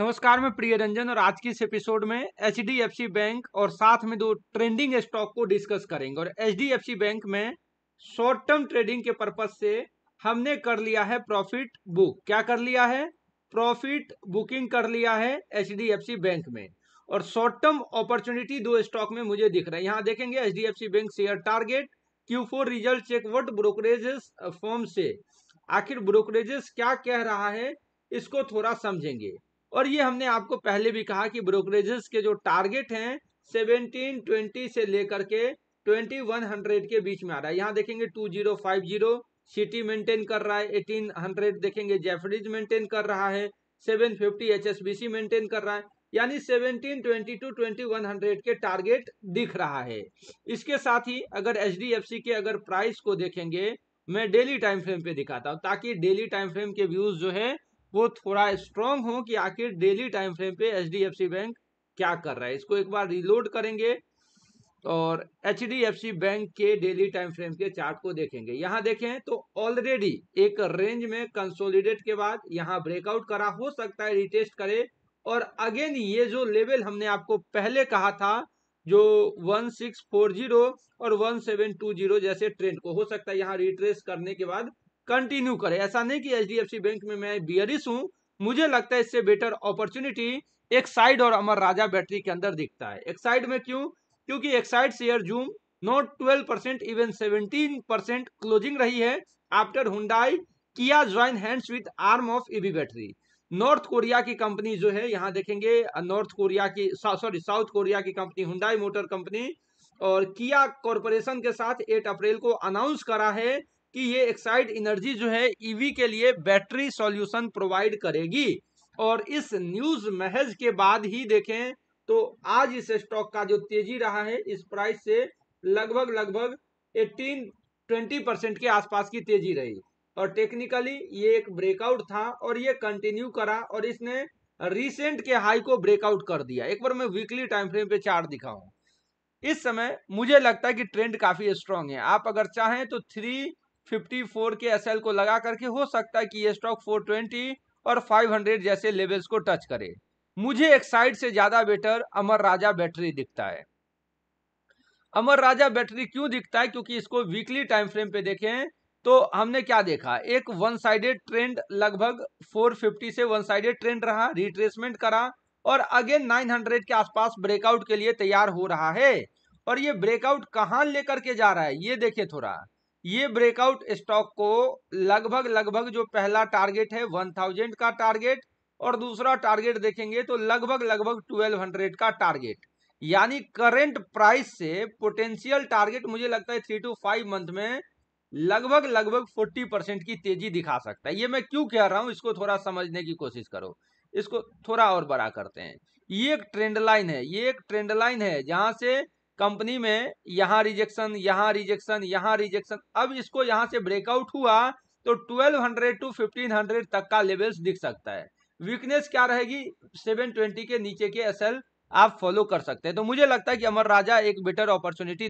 नमस्कार मैं प्रिय रंजन और आज की इस एपिसोड में H D F C bank और साथ में दो ट्रेंडिंग स्टॉक को डिस्कस करेंगे और H D F C bank में शॉर्ट टर्म ट्रेडिंग के पर्पज से हमने कर लिया है प्रॉफिट बुक क्या कर लिया है प्रॉफिट बुकिंग कर लिया है H D F C bank में और शॉर्ट टर्म अपॉर्चुनिटी दो स्टॉक में मुझे दिख रहा है यहाँ देखेंगे H D F C bank share target Q four result check what brokerages firm से आखिर ब्रोकरेजेस क्या कह रहा है इसको थोड़ा समझेंगे और ये हमने आपको पहले भी कहा कि ब्रोकरेजेस के जो टारगेट हैं सेवनटीन ट्वेंटी से लेकर के ट्वेंटी वन हंड्रेड के बीच में आ रहा है यहाँ देखेंगे two zero five zero Citi maintain कर रहा है एटीन हंड्रेड देखेंगे जेफरीज मेंटेन कर रहा है seven fifty H S B C maintain कर रहा है यानी seventeen twenty two twenty one hundred के टारगेट दिख रहा है इसके साथ ही अगर एच डी एफ सी के अगर प्राइस को देखेंगे मैं डेली टाइम फ्रेम पे दिखाता हूँ ताकि डेली टाइम फ्रेम के व्यूज जो है वो थोड़ा स्ट्रांग हो कि आखिर डेली टाइम फ्रेम पे एच बैंक क्या कर रहा है इसको एक बार रिलोड करेंगे और H D F C bank के डेली टाइम फ्रेम के चार्ट को देखेंगे यहाँ देखें तो ऑलरेडी एक रेंज में कंसोलिडेट के बाद यहाँ ब्रेकआउट करा हो सकता है रिटेस्ट करे और अगेन ये जो लेवल हमने आपको पहले कहा था जो 1640 और 1720 जैसे ट्रेंड को हो सकता है यहाँ रिट्रेस करने के बाद कंटिन्यू करे ऐसा नहीं कि एच बैंक में मैं बियरिस हूँ मुझे लगता है इससे बेटर अपॉर्चुनिटी एक साइड और अमर राजा बैटरी के अंदर दिखता है एक साइड में क्यों क्योंकि एक side share zoom note twelve percent even seventeen percent closing रही है after Hyundai Kia join hands with arm of EV battery North Korea की कंपनी जो है यहाँ देखेंगे नॉर्थ कोरिया की सॉरी साउथ कोरिया की कंपनी हुडाई मोटर कंपनी और किया कॉरपोरेशन के साथ एट अप्रैल को अनाउंस करा है कि ये एक्साइड एनर्जी जो है ईवी e के लिए बैटरी सॉल्यूशन प्रोवाइड करेगी और इस न्यूज महज के बाद ही देखें तो आज इस स्टॉक का जो तेजी रहा है इस प्राइस से लगभग लगभग 18 20 परसेंट के आसपास की तेजी रही और टेक्निकली ये एक ब्रेकआउट था और ये कंटिन्यू करा और इसने रिसेंट के हाई को ब्रेकआउट कर दिया एक बार मैं वीकली टाइम फ्रेम पे चार्ट दिखाऊं इस समय मुझे लगता है कि ट्रेंड काफी स्ट्रांग है आप अगर चाहें तो थ्री 54 के एसएल को लगा करके हो सकता है कि ये स्टॉक 420 और 500 जैसे लेवल्स को टच करे मुझे एक साइड से ज्यादा बेटर अमर राजा बैटरी दिखता है अमर राजा बैटरी क्यों दिखता है क्योंकि इसको वीकली टाइम फ्रेम पे देखें तो हमने क्या देखा एक वन साइडेड ट्रेंड लगभग 450 से वन साइडेड ट्रेंड रहा रिट्रेसमेंट करा और अगेन 900 के आसपास ब्रेकआउट के लिए तैयार हो रहा है और ये ब्रेकआउट कहाँ लेकर के जा रहा है ये देखे थोड़ा ये ब्रेकआउट स्टॉक को लगभग लगभग जो पहला टारगेट है वन थाउजेंड का टारगेट और दूसरा टारगेट देखेंगे तो लगभग लगभग ट्वेल्व हंड्रेड का टारगेट यानी करेंट प्राइस से पोटेंशियल टारगेट मुझे लगता है थ्री टू फाइव मंथ में लगभग लगभग फोर्टी परसेंट की तेजी दिखा सकता है ये मैं क्यों कह रहा हूं इसको थोड़ा समझने की कोशिश करो इसको थोड़ा और बड़ा करते हैं ये एक ट्रेंड लाइन है ये एक ट्रेंड लाइन है जहां से कंपनी में यहाँ रिजेक्शन यहाँ रिजेक्शन यहाँ रिजेक्शन अब इसको यहाँ से ब्रेकआउट हुआ तो 1200 टू 1500 तक का लेवल्स दिख सकता है वीकनेस क्या रहेगी 720 के नीचे के एसएल आप फॉलो कर सकते हैं तो मुझे लगता है कि अमर राजा एक बेटर अपॉर्चुनिटी